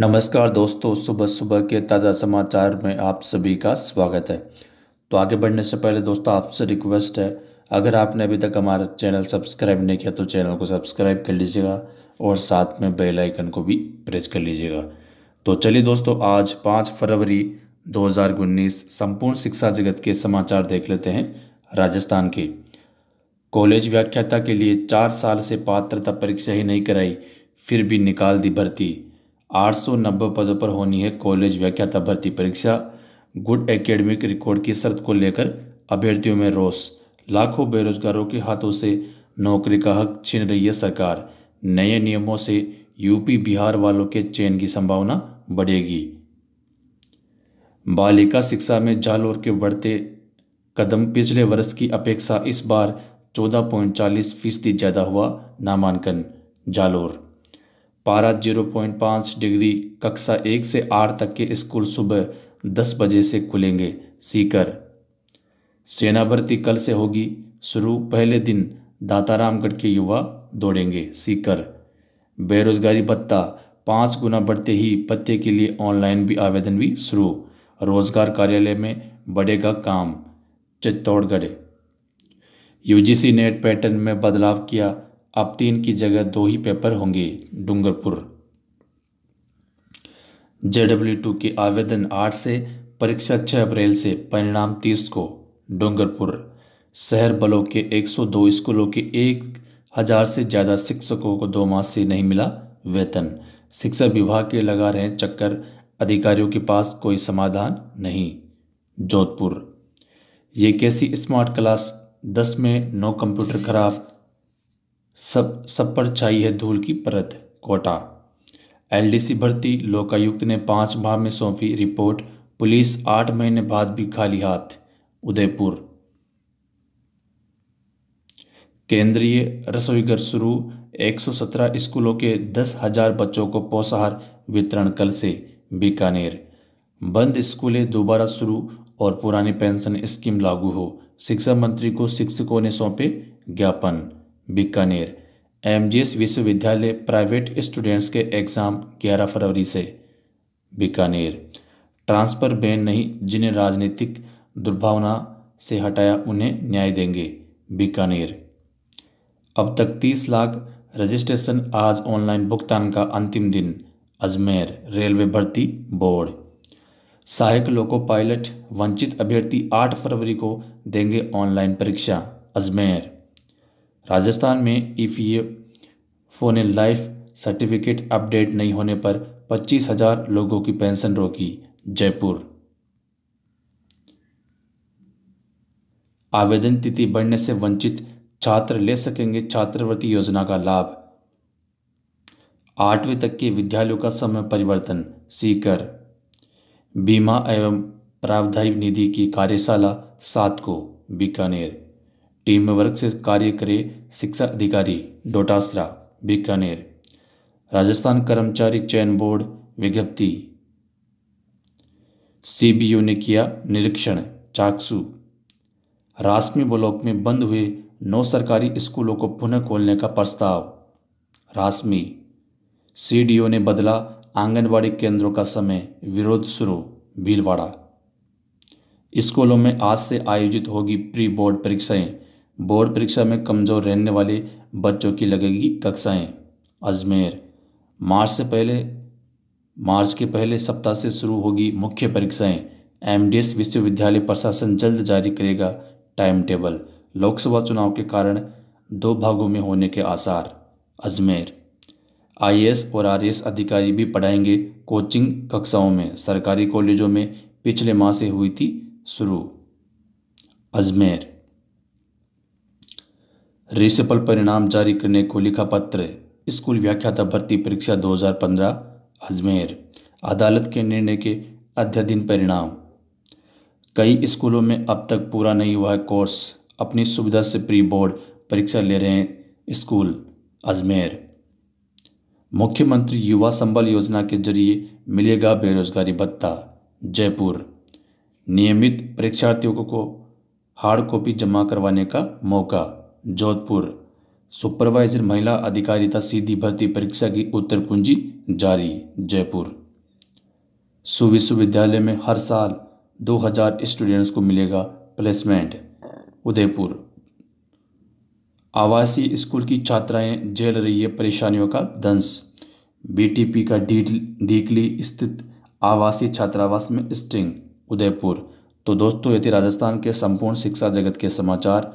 नमस्कार दोस्तों सुबह सुबह के ताज़ा समाचार में आप सभी का स्वागत है तो आगे बढ़ने से पहले दोस्तों आपसे रिक्वेस्ट है अगर आपने अभी तक हमारा चैनल सब्सक्राइब नहीं किया तो चैनल को सब्सक्राइब कर लीजिएगा और साथ में बेल आइकन को भी प्रेस कर लीजिएगा तो चलिए दोस्तों आज पाँच फरवरी दो संपूर्ण शिक्षा जगत के समाचार देख लेते हैं राजस्थान के कॉलेज व्याख्याता के लिए चार साल से पात्रता परीक्षा ही नहीं कराई फिर भी निकाल दी भर्ती 890 पदों पर होनी है कॉलेज व्याख्याता भर्ती परीक्षा गुड एकेडमिक रिकॉर्ड की शर्त को लेकर अभ्यर्थियों में रोष लाखों बेरोजगारों के हाथों से नौकरी का हक छीन रही है सरकार नए नियमों से यूपी बिहार वालों के चयन की संभावना बढ़ेगी बालिका शिक्षा में जालोर के बढ़ते कदम पिछले वर्ष की अपेक्षा इस बार 14.40 फीसदी ज़्यादा हुआ नामांकन जालोर पारा जीरो पॉइंट पाँच डिग्री कक्षा एक से आठ तक के स्कूल सुबह दस बजे से खुलेंगे सीकर सेना भर्ती कल से होगी शुरू पहले दिन दातारामगढ़ के युवा दौड़ेंगे सीकर बेरोजगारी भत्ता पाँच गुना बढ़ते ही पत्ते के लिए ऑनलाइन भी आवेदन भी शुरू रोजगार कार्यालय में बढ़ेगा काम चित्तौड़गढ़ यूजीसी नेट पैटर्न में बदलाव किया अब तीन की जगह दो ही पेपर होंगे डूंगरपुर जेडब्ल्यू टू के आवेदन आठ से परीक्षा छः अप्रैल से परिणाम तीस को डूंगरपुर शहर बलों के 102 स्कूलों के एक हज़ार से ज़्यादा शिक्षकों को दो माह से नहीं मिला वेतन शिक्षा विभाग के लगा रहे चक्कर अधिकारियों के पास कोई समाधान नहीं जोधपुर ये कैसी स्मार्ट क्लास दस में नो कंप्यूटर खराब सब सब पर छाई है धूल की परत कोटा एलडीसी भर्ती लोकायुक्त ने पांच माह में सौंपी रिपोर्ट पुलिस आठ महीने बाद भी खाली हाथ उदयपुर केंद्रीय रसोई घर शुरू 117 स्कूलों के दस हजार बच्चों को पोषाहार वितरण कल से बीकानेर बंद स्कूलें दोबारा शुरू और पुरानी पेंशन स्कीम लागू हो शिक्षा मंत्री को शिक्षकों ने सौंपे ज्ञापन बीकानेर एम विश्वविद्यालय प्राइवेट स्टूडेंट्स के एग्ज़ाम 11 फरवरी से बीकानेर ट्रांसफ़र बैन नहीं जिन्हें राजनीतिक दुर्भावना से हटाया उन्हें न्याय देंगे बीकानेर अब तक 30 लाख रजिस्ट्रेशन आज ऑनलाइन भुगतान का अंतिम दिन अजमेर रेलवे भर्ती बोर्ड सहायक लोको पायलट वंचित अभ्यर्थी 8 फरवरी को देंगे ऑनलाइन परीक्षा अजमेर राजस्थान में e e e phone life certificate update नहीं होने पर पच्चीस हजार लोगों की पेंशन रोकी जयपुर आवेदन तिथि बढ़ने से वंचित छात्र ले सकेंगे छात्रवृत्ति योजना का लाभ आठवीं तक के विद्यालयों का समय परिवर्तन सीकर बीमा एवं प्रावधायिक निधि की कार्यशाला सात को बीकानेर टीम वर्क से कार्य करे शिक्षा अधिकारी डोटासरा बीकानेर राजस्थान कर्मचारी चयन बोर्ड विज्ञप्ति सीबीयू ने किया निरीक्षण चाकसू राशमी ब्लॉक में बंद हुए नौ सरकारी स्कूलों को पुनः खोलने का प्रस्ताव रासमी सीडीओ ने बदला आंगनबाड़ी केंद्रों का समय विरोध शुरू भीलवाड़ा स्कूलों में आज से आयोजित होगी प्री बोर्ड परीक्षाएं बोर्ड परीक्षा में कमज़ोर रहने वाले बच्चों की लगेगी कक्षाएं अजमेर मार्च से पहले मार्च के पहले सप्ताह से शुरू होगी मुख्य परीक्षाएं एमडीएस विश्वविद्यालय प्रशासन जल्द जारी करेगा टाइम टेबल लोकसभा चुनाव के कारण दो भागों में होने के आसार अजमेर आईएएस और आरएएस अधिकारी भी पढ़ाएंगे कोचिंग कक्षाओं में सरकारी कॉलेजों में पिछले माह से हुई थी शुरू अजमेर रिसिपल परिणाम जारी करने को लिखा पत्र स्कूल व्याख्याता भर्ती परीक्षा 2015 अजमेर अदालत के निर्णय के अध्याधीन परिणाम कई स्कूलों में अब तक पूरा नहीं हुआ है कोर्स अपनी सुविधा से प्री बोर्ड परीक्षा ले रहे हैं स्कूल अजमेर मुख्यमंत्री युवा संबल योजना के जरिए मिलेगा बेरोजगारी भत्ता जयपुर नियमित परीक्षार्थियों को हार्ड कॉपी जमा करवाने का मौका जोधपुर सुपरवाइजर महिला अधिकारिता सीधी भर्ती परीक्षा की उत्तर कुंजी जारी जयपुर सुविश्वविद्यालय में हर साल 2000 स्टूडेंट्स को मिलेगा प्लेसमेंट उदयपुर आवासीय स्कूल की छात्राएं झेल रही है परेशानियों का दंश बीटीपी का डीकली स्थित आवासीय छात्रावास में स्टिंग उदयपुर तो दोस्तों ये थे राजस्थान के संपूर्ण शिक्षा जगत के समाचार